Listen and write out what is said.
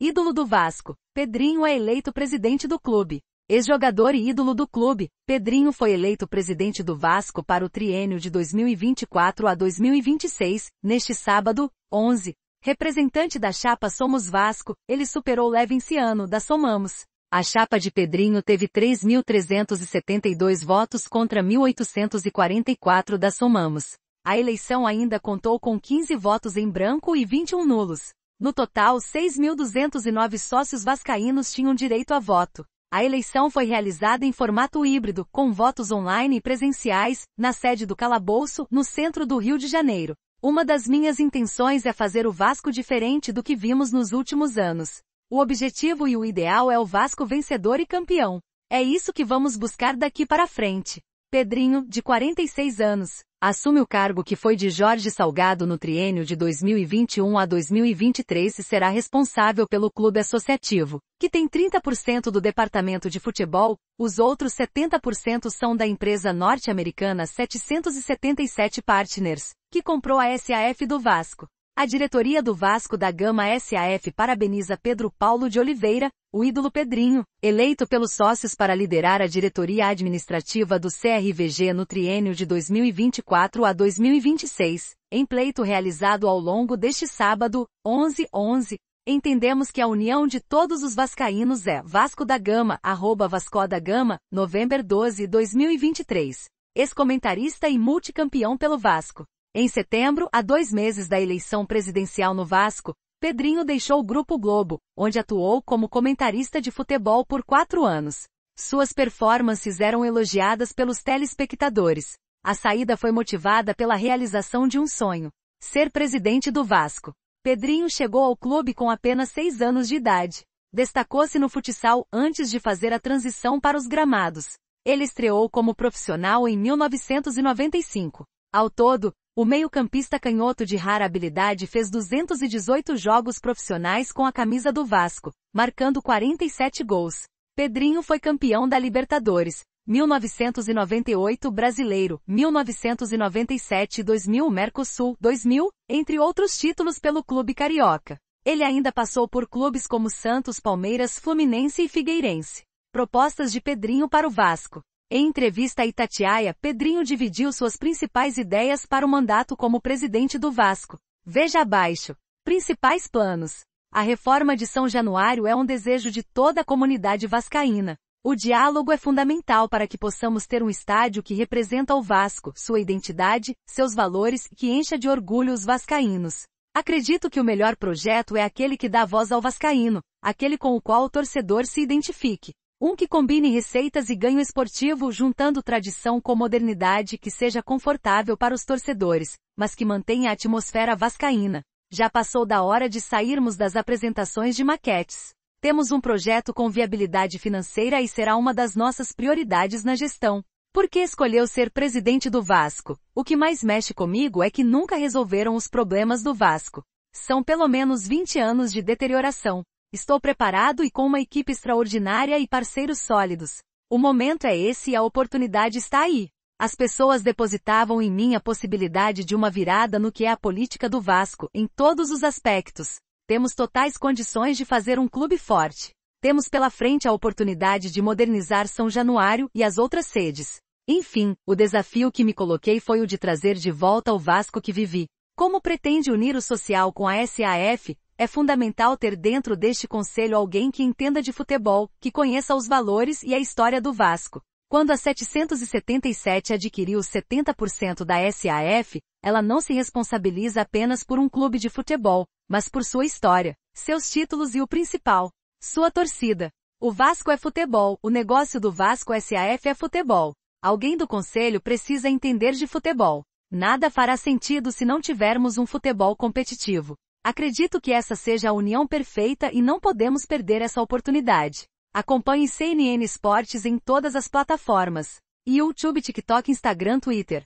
Ídolo do Vasco, Pedrinho é eleito presidente do clube. Ex-jogador e ídolo do clube, Pedrinho foi eleito presidente do Vasco para o triênio de 2024 a 2026, neste sábado, 11. Representante da chapa Somos Vasco, ele superou Levenciano da Somamos. A chapa de Pedrinho teve 3.372 votos contra 1.844 da Somamos. A eleição ainda contou com 15 votos em branco e 21 nulos. No total, 6.209 sócios vascaínos tinham direito a voto. A eleição foi realizada em formato híbrido, com votos online e presenciais, na sede do Calabouço, no centro do Rio de Janeiro. Uma das minhas intenções é fazer o Vasco diferente do que vimos nos últimos anos. O objetivo e o ideal é o Vasco vencedor e campeão. É isso que vamos buscar daqui para frente. Pedrinho, de 46 anos, Assume o cargo que foi de Jorge Salgado no triênio de 2021 a 2023 e será responsável pelo clube associativo, que tem 30% do departamento de futebol, os outros 70% são da empresa norte-americana 777 Partners, que comprou a SAF do Vasco. A diretoria do Vasco da Gama SAF parabeniza Pedro Paulo de Oliveira, o ídolo Pedrinho, eleito pelos sócios para liderar a diretoria administrativa do CRVG no triênio de 2024 a 2026, em pleito realizado ao longo deste sábado, 11-11, entendemos que a união de todos os vascaínos é Vasco da Gama, arroba Vasco da Gama, novembro 12, 2023. Ex-comentarista e multicampeão pelo Vasco. Em setembro, a dois meses da eleição presidencial no Vasco, Pedrinho deixou o Grupo Globo, onde atuou como comentarista de futebol por quatro anos. Suas performances eram elogiadas pelos telespectadores. A saída foi motivada pela realização de um sonho: ser presidente do Vasco. Pedrinho chegou ao clube com apenas seis anos de idade. Destacou-se no futsal antes de fazer a transição para os gramados. Ele estreou como profissional em 1995. Ao todo, o meio-campista canhoto de rara habilidade fez 218 jogos profissionais com a camisa do Vasco, marcando 47 gols. Pedrinho foi campeão da Libertadores, 1998 Brasileiro, 1997 2000 Mercosul, 2000, entre outros títulos pelo clube carioca. Ele ainda passou por clubes como Santos, Palmeiras, Fluminense e Figueirense. Propostas de Pedrinho para o Vasco. Em entrevista a Itatiaia, Pedrinho dividiu suas principais ideias para o mandato como presidente do Vasco. Veja abaixo. Principais planos. A reforma de São Januário é um desejo de toda a comunidade vascaína. O diálogo é fundamental para que possamos ter um estádio que representa o Vasco, sua identidade, seus valores que encha de orgulho os vascaínos. Acredito que o melhor projeto é aquele que dá voz ao vascaíno, aquele com o qual o torcedor se identifique. Um que combine receitas e ganho esportivo juntando tradição com modernidade que seja confortável para os torcedores, mas que mantenha a atmosfera vascaína. Já passou da hora de sairmos das apresentações de maquetes. Temos um projeto com viabilidade financeira e será uma das nossas prioridades na gestão. Por que escolheu ser presidente do Vasco? O que mais mexe comigo é que nunca resolveram os problemas do Vasco. São pelo menos 20 anos de deterioração. Estou preparado e com uma equipe extraordinária e parceiros sólidos. O momento é esse e a oportunidade está aí. As pessoas depositavam em mim a possibilidade de uma virada no que é a política do Vasco, em todos os aspectos. Temos totais condições de fazer um clube forte. Temos pela frente a oportunidade de modernizar São Januário e as outras sedes. Enfim, o desafio que me coloquei foi o de trazer de volta o Vasco que vivi. Como pretende unir o social com a SAF, é fundamental ter dentro deste conselho alguém que entenda de futebol, que conheça os valores e a história do Vasco. Quando a 777 adquiriu 70% da SAF, ela não se responsabiliza apenas por um clube de futebol, mas por sua história, seus títulos e o principal, sua torcida. O Vasco é futebol, o negócio do Vasco SAF é futebol. Alguém do conselho precisa entender de futebol. Nada fará sentido se não tivermos um futebol competitivo. Acredito que essa seja a união perfeita e não podemos perder essa oportunidade. Acompanhe CNN Esportes em todas as plataformas: YouTube, TikTok, Instagram, Twitter.